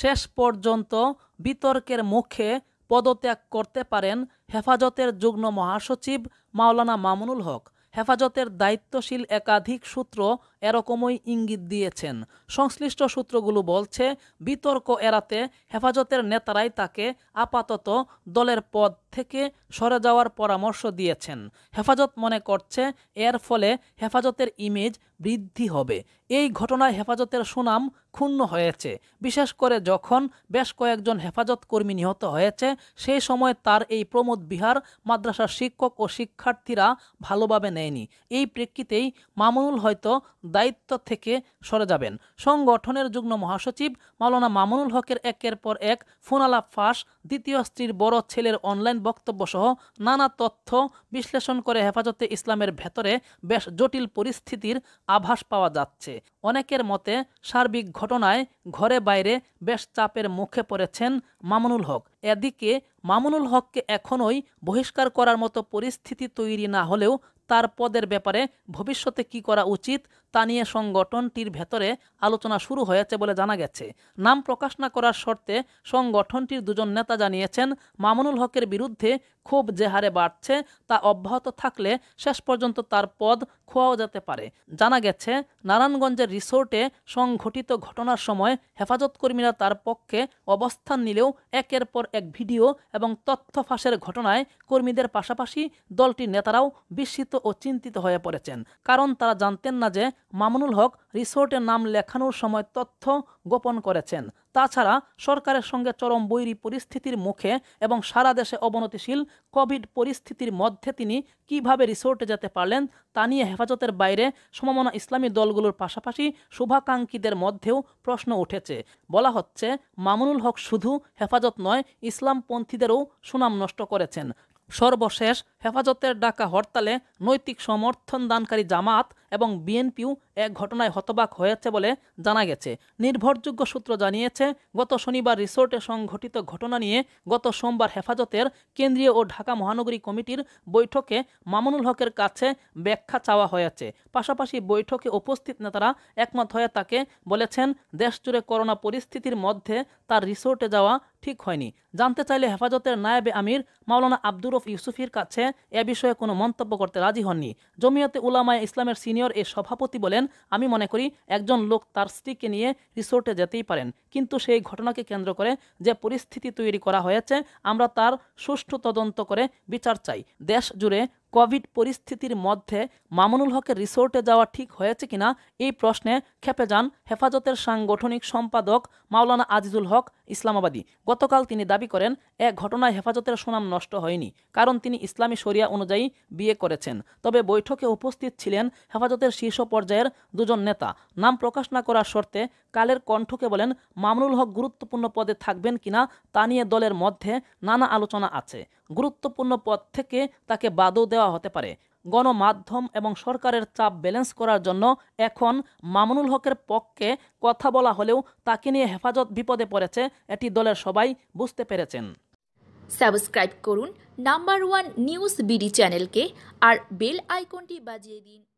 শেষ পর্যন্ত বিতর্কের মুখে পদত্যাগ করতে পারেন হেফাজতের যুগ্ম মহাসচিব মাওলানা মামুনুল হক হেফাজতের দায়িত্বশীল একাধিক সূত্র এরকমই ইঙ্গিত দিয়েছেন সংশ্লিষ্ট সূত্রগুলো বলছে বিতর্ক এড়াতে হেফাজতের নেতারাই তাকে আপাতত দলের পদ থেকে সরে যাওয়ার পরামর্শ দিয়েছেন হেফাজত মনে করছে এর ফলে হেফাজতের ইমেজ বৃদ্ধি হবে এই ঘটনায় হেফাজতের সুনাম ক্ষুণ্ণ হয়েছে বিশেষ করে যখন বেশ কয়েকজন হেফাজত কর্মী নিহত হয়েছে সেই সময় তার এই প্রমোদ বিহার মাদ্রাসার শিক্ষক ও শিক্ষার্থীরা ভালোভাবে নেয়নি এই প্রেক্ষিতেই মামুনুল হয়তো দায়িত্ব থেকে সরে যাবেন সংগঠনের যুগ্ম মহাসচিব মাওলানা মামুনুল হকের একের পর এক ফোনালাপ ফাঁস দ্বিতীয় স্ত্রীর বড় ছেলের অনলাইন বক্তব্য সহ নানা তথ্য বিশ্লেষণ করে হেফাজতে ইসলামের ভেতরে বেশ জটিল পরিস্থিতির আভাস পাওয়া যাচ্ছে অনেকের মতে সার্বিক ঘটনায় ঘরে বাইরে বেশ চাপের মুখে পড়েছেন মামুনুল হক এদিকে মামুনুল হককে এখনই বহিষ্কার করার মতো পরিস্থিতি তৈরি না হলেও তার পদের ব্যাপারে ভবিষ্যতে কি করা উচিত তা নিয়ে সংগঠনটির ভেতরে আলোচনা শুরু হয়েছে বলে জানা গেছে নাম প্রকাশ না করার শর্তে সংগঠনটির দুজন নেতা জানিয়েছেন মামুনুল হকের বিরুদ্ধে ক্ষোভ যে হারে বাড়ছে তা অব্যাহত থাকলে শেষ পর্যন্ত তার পদ খোয়াও যেতে পারে জানা গেছে নারায়ণগঞ্জের রিসোর্টে সংঘটিত ঘটনার সময় হেফাজত কর্মীরা তার পক্ষে অবস্থান নিলেও একের পর এক ভিডিও এবং তথ্য ফাঁসের ঘটনায় কর্মীদের পাশাপাশি দলটির নেতারাও বিস্মিত ও চিন্তিত হয়ে পড়েছেন কারণ তারা জানতেন না যে মামুনুল হক রিসোর্টের নাম লেখানোর সময় তথ্য গোপন করেছেন তাছাড়া সরকারের সঙ্গে চরম বৈরী পরিস্থিতির মুখে এবং সারা দেশে অবনতিশীল কোভিড পরিস্থিতির মধ্যে তিনি কিভাবে রিসোর্টে যেতে পারলেন তা নিয়ে হেফাজতের বাইরে সমমনা ইসলামী দলগুলোর পাশাপাশি শুভাকাঙ্ক্ষীদের মধ্যেও প্রশ্ন উঠেছে বলা হচ্ছে মামুনুল হক শুধু হেফাজত নয় ইসলামপন্থীদেরও সুনাম নষ্ট করেছেন সর্বশেষ হেফাজতের ডাকা হরতালে নৈতিক সমর্থন দানকারী জামাত এবং বিএনপিও এক ঘটনায় হতবাক হয়েছে বলে জানা গেছে নির্ভরযোগ্য সূত্র জানিয়েছে গত শনিবার রিসোর্টে সংঘটিত ঘটনা নিয়ে গত সোমবার হেফাজতের কেন্দ্রীয় ও ঢাকা মহানগরী কমিটির বৈঠকে মামুনুল হকের কাছে ব্যাখ্যা চাওয়া হয়েছে পাশাপাশি বৈঠকে উপস্থিত নেতারা একমত হয়ে তাকে বলেছেন দেশজুড়ে করোনা পরিস্থিতির মধ্যে তার রিসোর্টে যাওয়া ঠিক হয়নি জানতে চাইলে হেফাজতের নায়েবে আমির মাওলানা আব্দুরফ ইউসুফির কাছে এ বিষয়ে কোনো মন্তব্য করতে রাজি হননি জমিয়তে উলামায় ইসলামের সিনিয়র সিনিয়র এ সভাপতি বলেন আমি মনে করি একজন লোক তার স্ত্রীকে নিয়ে রিসোর্টে যেতেই পারেন কিন্তু সেই ঘটনাকে কেন্দ্র করে যে পরিস্থিতি তৈরি করা হয়েছে আমরা তার সুষ্ঠু তদন্ত করে বিচার চাই দেশ জুড়ে কোভিড পরিস্থিতির মধ্যে মামুনুল হকের রিসোর্টে যাওয়া ঠিক হয়েছে কিনা এই প্রশ্নে খেপে যান হেফাজতের সাংগঠনিক সম্পাদক মাওলানা আজিজুল হক ইসলামাবাদী গতকাল তিনি দাবি করেন এ ঘটনায় হেফাজতের সুনাম নষ্ট হয়নি কারণ তিনি ইসলামী শরিয়া অনুযায়ী বিয়ে করেছেন তবে বৈঠকে উপস্থিত ছিলেন হেফাজতের শীর্ষ পর্যায়ের দুজন নেতা নাম প্রকাশ না করার শর্তে কালের কণ্ঠকে বলেন মামুনুল হক গুরুত্বপূর্ণ পদে থাকবেন কিনা তা নিয়ে দলের মধ্যে নানা আলোচনা আছে গুরুত্বপূর্ণ পদ থেকে তাকে বাদও দেওয়া হতে পারে গণমাধ্যম এবং সরকারের চাপ ব্যালেন্স করার জন্য এখন মামুনুল হকের পক্ষে কথা বলা হলেও তাকে নিয়ে হেফাজত বিপদে পড়েছে এটি দলের সবাই বুঝতে পেরেছেন সাবস্ক্রাইব করুন নাম্বার ওয়ান নিউজ বিডি চ্যানেলকে আর বেল আইকনটি বাজিয়ে দিন